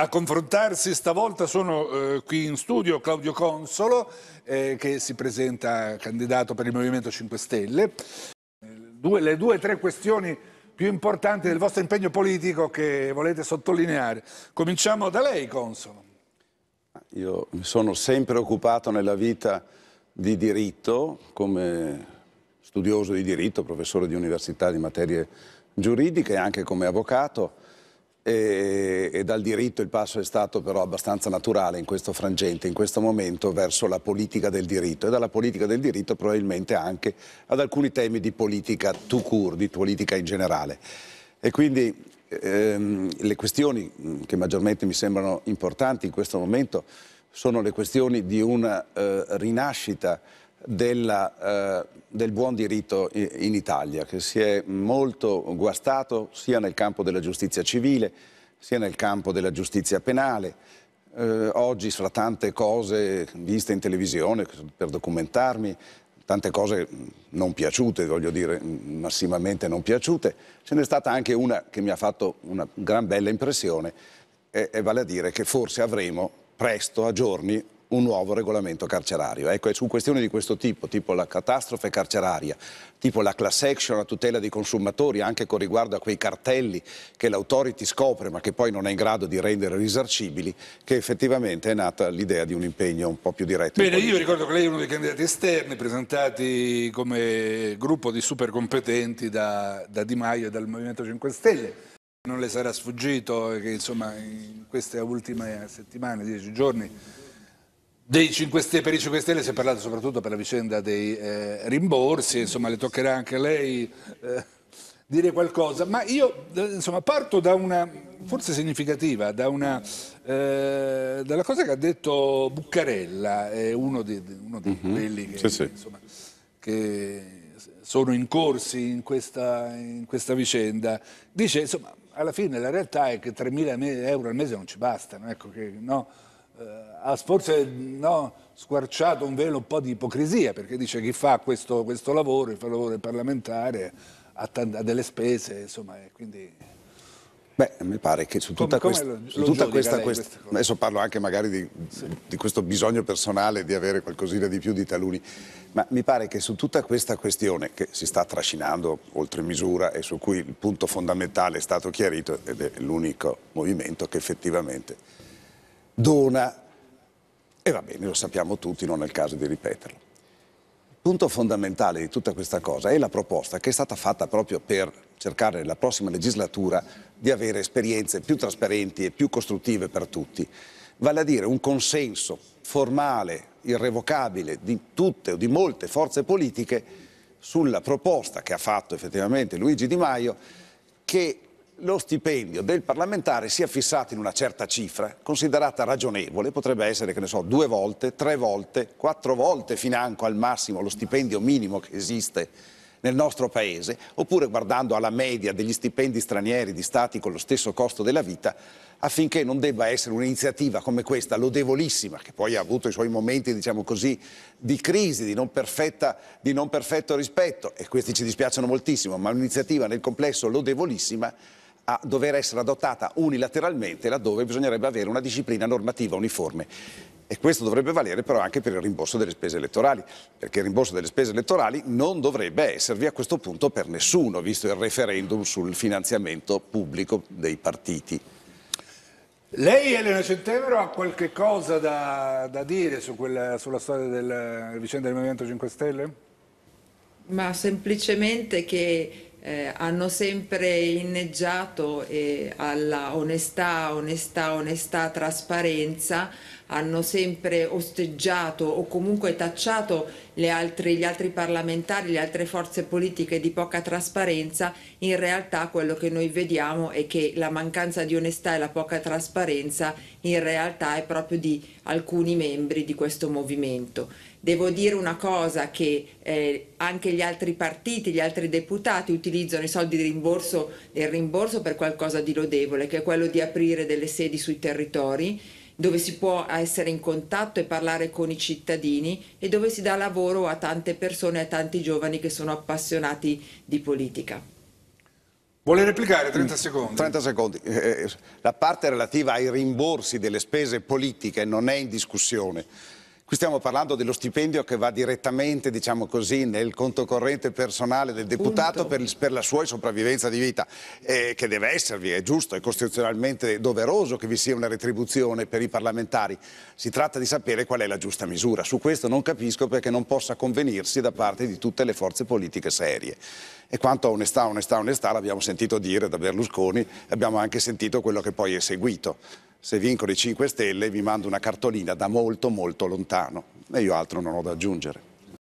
A confrontarsi stavolta sono eh, qui in studio Claudio Consolo eh, che si presenta candidato per il Movimento 5 Stelle. Due, le due o tre questioni più importanti del vostro impegno politico che volete sottolineare. Cominciamo da lei, Consolo. Io mi sono sempre occupato nella vita di diritto, come studioso di diritto, professore di università di materie giuridiche e anche come avvocato e, e, dal diritto il passo è stato però abbastanza naturale in questo frangente, in questo momento verso la politica del diritto e dalla politica del diritto probabilmente anche ad alcuni temi di politica tout court, di politica in generale. E quindi ehm, le questioni che maggiormente mi sembrano importanti in questo momento sono le questioni di una eh, rinascita della, eh, del buon diritto in Italia, che si è molto guastato sia nel campo della giustizia civile, sia nel campo della giustizia penale. Eh, oggi, fra tante cose viste in televisione per documentarmi, tante cose non piaciute, voglio dire massimamente non piaciute, ce n'è stata anche una che mi ha fatto una gran bella impressione, e, e vale a dire che forse avremo presto, a giorni, un nuovo regolamento carcerario. Ecco, è su questioni di questo tipo, tipo la catastrofe carceraria, tipo la class action, la tutela dei consumatori, anche con riguardo a quei cartelli che l'autority scopre ma che poi non è in grado di rendere risarcibili, che effettivamente è nata l'idea di un impegno un po' più diretto. Bene, io ricordo che lei è uno dei candidati esterni presentati come gruppo di super competenti da, da Di Maio e dal Movimento 5 Stelle. Non le sarà sfuggito che insomma in queste ultime settimane, dieci giorni, dei 5 Stelle, per i 5 Stelle si è parlato soprattutto per la vicenda dei eh, rimborsi, insomma le toccherà anche a lei eh, dire qualcosa, ma io eh, insomma, parto da una, forse significativa, da una, eh, dalla cosa che ha detto Buccarella, uno di, uno di mm -hmm. quelli che, sì, sì. Insomma, che, sono incorsi in questa, in questa vicenda, dice insomma alla fine la realtà è che 3.000 euro al mese non ci bastano, ecco che no ha forse no, squarciato un velo un po' di ipocrisia, perché dice chi fa questo, questo lavoro, il lavoro del parlamentare, ha, ha, delle spese, insomma, quindi... Beh, mi pare che su tutta, come, quest come lo, su tutta questa, lei, questa, Adesso parlo anche magari di, sì. di, questo bisogno personale di avere qualcosina di più di taluni, ma mi pare che su tutta questa questione che si sta trascinando oltre misura e su cui il punto fondamentale è stato chiarito ed è l'unico movimento che effettivamente dona e va bene, lo sappiamo tutti, non è il caso di ripeterlo. Il punto fondamentale di tutta questa cosa è la proposta che è stata fatta proprio per cercare nella prossima legislatura di avere esperienze più trasparenti e più costruttive per tutti, vale a dire un consenso formale, irrevocabile di tutte o di molte forze politiche sulla proposta che ha fatto effettivamente Luigi Di Maio che lo stipendio del parlamentare sia fissato in una certa cifra, considerata ragionevole, potrebbe essere, che ne so, due volte, tre volte, quattro volte financo al massimo lo stipendio minimo che esiste nel nostro paese, oppure guardando alla media degli stipendi stranieri di stati con lo stesso costo della vita, affinché non debba essere un'iniziativa come questa, lodevolissima, che poi ha avuto i suoi momenti, diciamo così, di crisi, di non, perfetta, di non perfetto rispetto, e questi ci dispiacciono moltissimo, ma un'iniziativa nel complesso lodevolissima, a dover essere adottata unilateralmente laddove bisognerebbe avere una disciplina normativa uniforme. E questo dovrebbe valere però anche per il rimborso delle spese elettorali, perché il rimborso delle spese elettorali non dovrebbe esservi a questo punto per nessuno, visto il referendum sul finanziamento pubblico dei partiti. Lei, Elena Centemero, ha qualche cosa da, da dire su quella, sulla storia della vicenda del Movimento 5 Stelle? Ma semplicemente che eh, hanno sempre inneggiato eh, alla onestà, onestà, onestà, trasparenza, hanno sempre osteggiato o comunque tacciato altri, gli altri parlamentari, le altre forze politiche di poca trasparenza, in realtà quello che noi vediamo è che la mancanza di onestà e la poca trasparenza in realtà è proprio di alcuni membri di questo movimento. Devo dire una cosa che eh, anche gli altri partiti, gli altri deputati utilizzano i soldi rimborso, del rimborso per qualcosa di lodevole, che è quello di aprire delle sedi sui territori dove si può essere in contatto e parlare con i cittadini e dove si dà lavoro a tante persone, a tanti giovani che sono appassionati di politica. Vuole replicare 30 mm, secondi? 30 secondi. Eh, eh, la parte relativa ai rimborsi delle spese politiche non è in discussione. Qui stiamo parlando dello stipendio che va direttamente, diciamo così, nel conto corrente personale del deputato per, per, la sua sopravvivenza di vita, eh, che deve esservi, è giusto, è costituzionalmente doveroso che vi sia una retribuzione per i parlamentari. Si tratta di sapere qual è la giusta misura. Su questo non capisco perché non possa convenirsi da parte di tutte le forze politiche serie. E quanto a onestà, onestà, onestà, l'abbiamo sentito dire da Berlusconi, e abbiamo anche sentito quello che poi è seguito se vincono i 5 Stelle vi mando una cartolina da molto molto lontano e io altro non ho da aggiungere.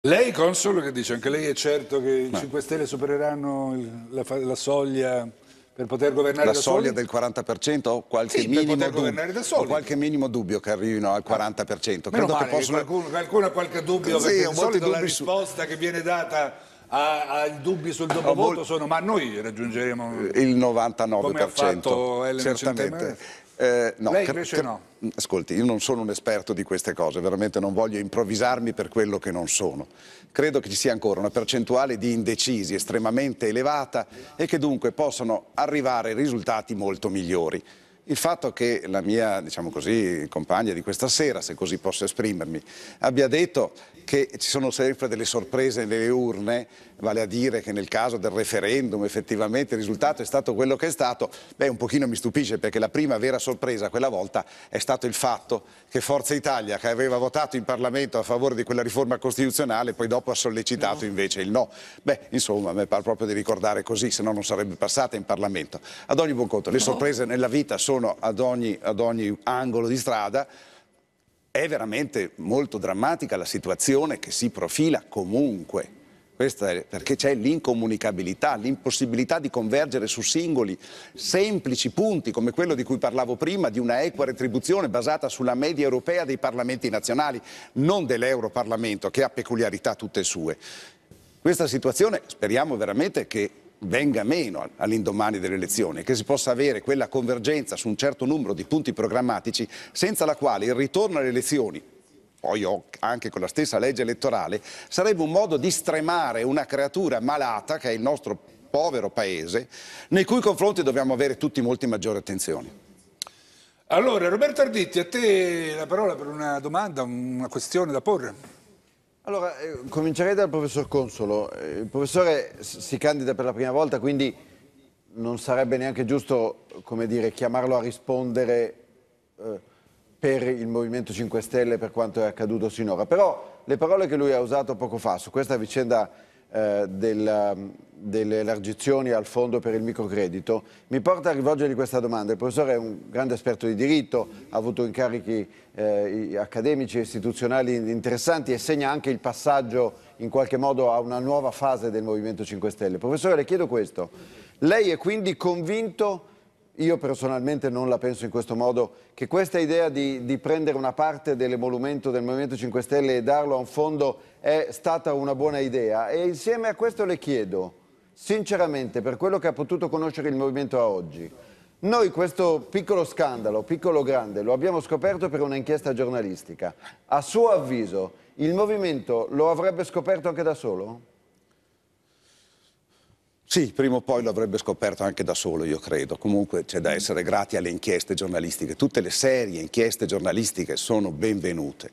Lei Consolo che dice? Anche lei è certo che i 5 Stelle supereranno il, la, la soglia per poter governare la da soglia del 40% qualche sì, minimo per governare da soli. Ho qualche minimo dubbio che arrivino al 40%. Meno Credo male, che possono... qualcuno, qualcuno ha qualche dubbio sì, perché di solito la risposta su... che viene data ai dubbi sul dopovoto sono ma noi raggiungeremo il 99% come ha fatto Certamente. Centemere. Eh, no, Lei invece no. Ascolti, io non sono un esperto di queste cose, veramente non voglio improvvisarmi per quello che non sono. Credo che ci sia ancora una percentuale di indecisi estremamente elevata e che dunque possano arrivare risultati molto migliori. Il fatto che la mia, diciamo così, compagna di questa sera, se così posso esprimermi, abbia detto che ci sono sempre delle sorprese nelle urne vale a dire che nel caso del referendum effettivamente il risultato è stato quello che è stato, beh un pochino mi stupisce perché la prima vera sorpresa quella volta è stato il fatto che Forza Italia, che aveva votato in Parlamento a favore di quella riforma costituzionale, poi dopo ha sollecitato no. invece il no. Beh, insomma, mi pare proprio di ricordare così, se no non sarebbe passata in Parlamento. Ad ogni buon conto, le no. sorprese nella vita sono ad ogni, ad ogni angolo di strada. È veramente molto drammatica la situazione che si profila comunque è, perché c'è l'incomunicabilità, l'impossibilità di convergere su singoli semplici punti come quello di cui parlavo prima, di una equa retribuzione basata sulla media europea dei parlamenti nazionali, non dell'Europarlamento che ha peculiarità tutte sue. Questa situazione speriamo veramente che venga meno all'indomani delle elezioni, che si possa avere quella convergenza su un certo numero di punti programmatici senza la quale il ritorno alle elezioni poi anche con la stessa legge elettorale, sarebbe un modo di stremare una creatura malata che è il nostro povero paese, nei cui confronti dobbiamo avere tutti molti maggiori attenzioni. Allora, Roberto Arditti, a te la parola per una domanda, una questione da porre. Allora, eh, comincerei dal professor Consolo. Eh, il professore si candida per la prima volta, quindi non sarebbe neanche giusto, come dire, chiamarlo a rispondere... Eh, per il Movimento 5 Stelle per quanto è accaduto sinora. Però le parole che lui ha usato poco fa su questa vicenda eh, del, delle elargizioni al fondo per il microcredito mi porta a rivolgergli questa domanda. Il professore è un grande esperto di diritto, ha avuto incarichi eh, accademici e istituzionali interessanti e segna anche il passaggio in qualche modo a una nuova fase del Movimento 5 Stelle. Professore, le chiedo questo. Lei è quindi convinto io personalmente non la penso in questo modo, che questa idea di, di prendere una parte dell'emolumento del Movimento 5 Stelle e darlo a un fondo è stata una buona idea e insieme a questo le chiedo, sinceramente, per quello che ha potuto conoscere il Movimento a oggi, noi questo piccolo scandalo, piccolo grande, lo abbiamo scoperto per un'inchiesta giornalistica. A suo avviso, il Movimento lo avrebbe scoperto anche da solo? Sì, prima o poi lo avrebbe scoperto anche da solo, io credo. Comunque c'è da mm. essere grati alle inchieste giornalistiche. Tutte le serie inchieste giornalistiche sono benvenute.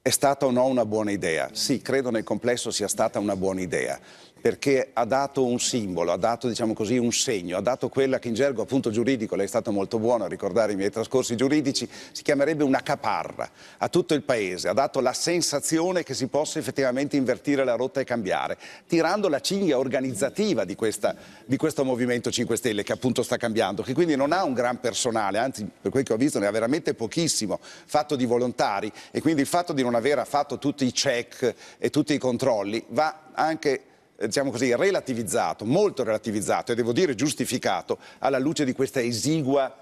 È stata o no una buona idea? Sì, credo nel complesso sia stata una buona idea perché ha dato un simbolo, ha dato diciamo così, un segno, ha dato quella che in gergo appunto giuridico, lei è stato molto buono a ricordare i miei trascorsi giuridici, si chiamerebbe una caparra a tutto il paese, ha dato la sensazione che si possa effettivamente invertire la rotta e cambiare, tirando la cinghia organizzativa di, questa, di questo Movimento 5 Stelle che appunto sta cambiando, che quindi non ha un gran personale, anzi per quel che ho visto ne ha veramente pochissimo, fatto di volontari e quindi il fatto di non aver fatto tutti i check e tutti i controlli va anche diciamo così, relativizzato, molto relativizzato e devo dire giustificato alla luce di questa esigua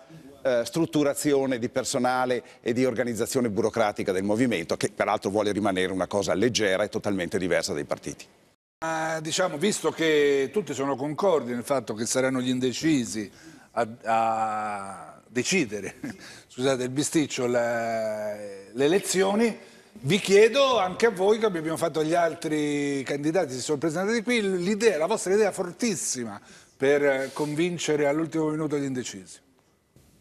eh, strutturazione di personale e di organizzazione burocratica del movimento che peraltro vuole rimanere una cosa leggera e totalmente diversa dai partiti. Ma, diciamo, visto che tutti sono concordi nel fatto che saranno gli indecisi a, a decidere scusate, il bisticcio, la, le elezioni, vi chiedo anche a voi, come abbiamo fatto agli altri candidati che si sono presentati qui, l'idea, la vostra idea fortissima per convincere all'ultimo minuto gli indecisi.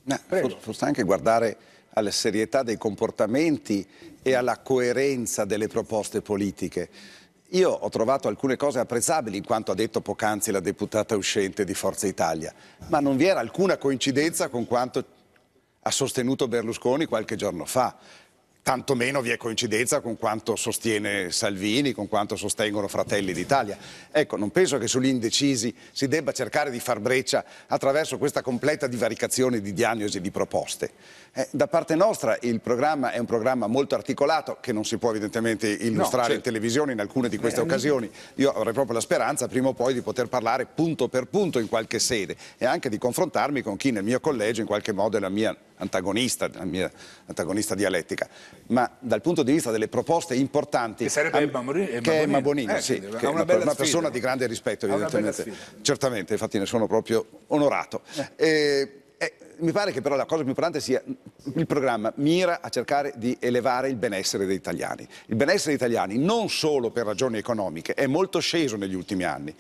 No, eh, forse anche guardare alla serietà dei comportamenti e alla coerenza delle proposte politiche. Io ho trovato alcune cose apprezzabili in quanto ha detto poc'anzi la deputata uscente di Forza Italia, ma non vi era alcuna coincidenza con quanto ha sostenuto Berlusconi qualche giorno fa tantomeno vi è coincidenza con quanto sostiene Salvini, con quanto sostengono Fratelli d'Italia. Ecco, non penso che sugli indecisi si debba cercare di far breccia attraverso questa completa divaricazione di diagnosi e di proposte. Eh, da parte nostra il programma è un programma molto articolato che non si può evidentemente illustrare no, in certo. televisione in alcune di queste eh, occasioni. Io avrei proprio la speranza prima o poi di poter parlare punto per punto in qualche sede e anche di confrontarmi con chi nel mio collegio in qualche modo è la mia antagonista, la mia antagonista dialettica, ma dal punto di vista delle proposte importanti... Che sarebbe Emma Bonino. Eh, è Emma Bonino, eh, sì, che è una, una persona di grande rispetto evidentemente. Certamente, infatti ne sono proprio onorato. Eh. E, eh, eh, mi pare che però la cosa più importante sia il programma mira a cercare di elevare il benessere degli italiani. Il benessere degli italiani non solo per ragioni economiche è molto sceso negli ultimi anni.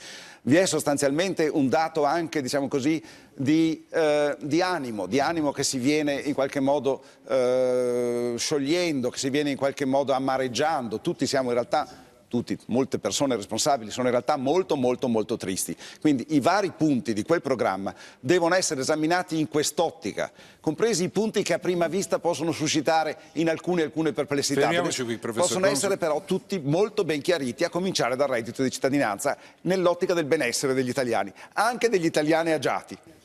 Vi è sostanzialmente un dato anche, diciamo così, di, eh, di animo, di animo che si viene in qualche modo eh, sciogliendo, che si viene in qualche modo amareggiando. Tutti siamo in realtà tutti, molte persone responsabili sono in realtà molto molto molto tristi. Quindi i vari punti di quel programma devono essere esaminati in quest'ottica, compresi i punti che a prima vista possono suscitare in alcune, alcune perplessità. qui, professor. Possono essere però tutti molto ben chiariti, a cominciare dal reddito di cittadinanza, nell'ottica del benessere degli italiani, anche degli italiani agiati.